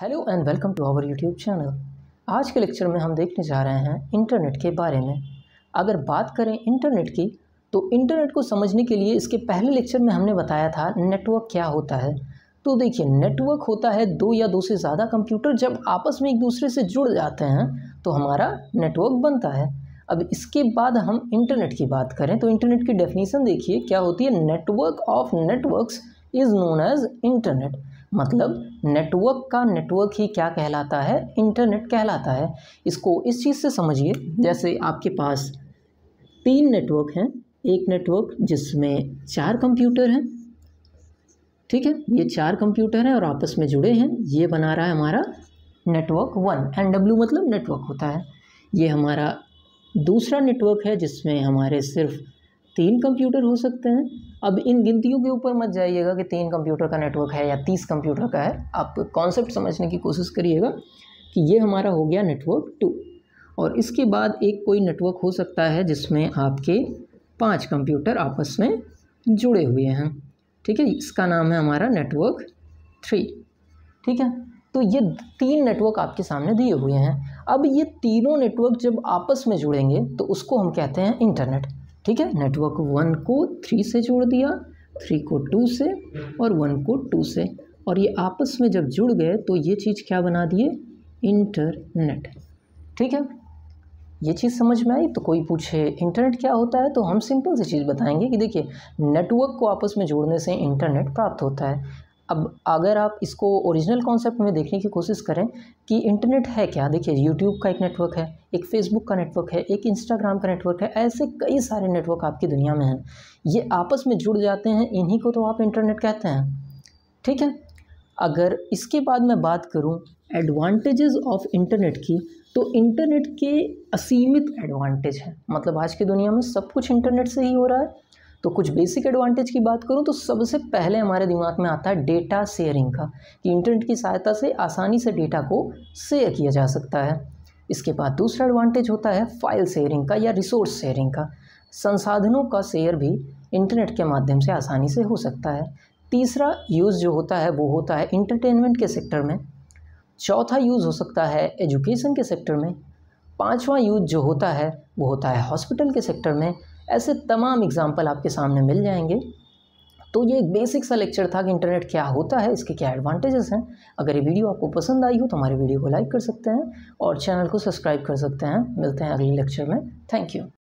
hello and welcome to our YouTube channel आज के lecture में हम देखने जा रहे हैं इंटरनेट के बारे में अगर बात करें इंटरनेट की तो इंटरनेट को समझने के लिए इसके पहले लेक्चर में हमने बताया था नेटवर्क क्या होता है तो देखिए नेटवर्क होता है दो या दो से ज़्यादा कंप्यूटर जब आपस में एक दूसरे से जुड़ जाते हैं तो हमारा नेटवर्क बनता है अब इसके बाद हम इंटरनेट की बात करें तो इंटरनेट की डेफिनेशन देखिए क्या होती है network of networks is known as internet मतलब नेटवर्क का नेटवर्क ही क्या कहलाता है इंटरनेट कहलाता है इसको इस चीज़ से समझिए जैसे आपके पास तीन नेटवर्क हैं एक नेटवर्क जिसमें चार कंप्यूटर हैं ठीक है ये चार कंप्यूटर हैं और आपस में जुड़े हैं ये बना रहा है हमारा नेटवर्क वन एन डब्ल्यू मतलब नेटवर्क होता है ये हमारा दूसरा नेटवर्क है जिसमें हमारे सिर्फ़ तीन कंप्यूटर हो सकते हैं अब इन गिनतियों के ऊपर मत जाइएगा कि तीन कंप्यूटर का नेटवर्क है या तीस कंप्यूटर का है आप कॉन्सेप्ट समझने की कोशिश करिएगा कि ये हमारा हो गया नेटवर्क टू और इसके बाद एक कोई नेटवर्क हो सकता है जिसमें आपके पांच कंप्यूटर आपस में जुड़े हुए हैं ठीक है इसका नाम है हमारा नेटवर्क थ्री ठीक है तो ये तीन नेटवर्क आपके सामने दिए हुए हैं अब ये तीनों नेटवर्क जब आपस में जुड़ेंगे तो उसको हम कहते हैं इंटरनेट ठीक है नेटवर्क वन को थ्री से जोड़ दिया थ्री को टू से और वन को टू से और ये आपस में जब जुड़ गए तो ये चीज़ क्या बना दिए इंटरनेट ठीक है ये चीज़ समझ में आई तो कोई पूछे इंटरनेट क्या होता है तो हम सिंपल सी चीज़ बताएंगे कि देखिए नेटवर्क को आपस में जोड़ने से इंटरनेट प्राप्त होता है अब अगर आप इसको ओरिजिनल कॉन्सेप्ट में देखने की कोशिश करें कि इंटरनेट है क्या देखिए यूट्यूब का एक नेटवर्क है एक फेसबुक का नेटवर्क है एक इंस्टाग्राम का नेटवर्क है ऐसे कई सारे नेटवर्क आपकी दुनिया में हैं ये आपस में जुड़ जाते हैं इन्हीं को तो आप इंटरनेट कहते हैं ठीक है अगर इसके बाद मैं बात करूँ एडवांटेजेस ऑफ इंटरनेट की तो इंटरनेट के असीमित एडवांटेज हैं मतलब आज की दुनिया में सब कुछ इंटरनेट से ही हो रहा है तो कुछ बेसिक एडवांटेज की बात करूँ तो सबसे पहले हमारे दिमाग में आता है डेटा शेयरिंग का कि इंटरनेट की सहायता से आसानी से डेटा को शेयर किया जा सकता है इसके बाद दूसरा एडवांटेज होता है फाइल शेयरिंग का या रिसोर्स शेयरिंग का संसाधनों का शेयर भी इंटरनेट के माध्यम से आसानी से हो सकता है तीसरा यूज़ जो होता है वो होता है इंटरटेनमेंट के सेक्टर में चौथा यूज़ हो सकता है एजुकेशन के सेक्टर में पांचवा यूज जो होता है वो होता है हॉस्पिटल के सेक्टर में ऐसे तमाम एग्ज़ाम्पल आपके सामने मिल जाएंगे तो ये एक बेसिक सा लेक्चर था कि इंटरनेट क्या होता है इसके क्या एडवांटेजेस हैं अगर ये वीडियो आपको पसंद आई हो तो हमारे वीडियो को लाइक कर सकते हैं और चैनल को सब्सक्राइब कर सकते हैं मिलते हैं अगले लेक्चर में थैंक यू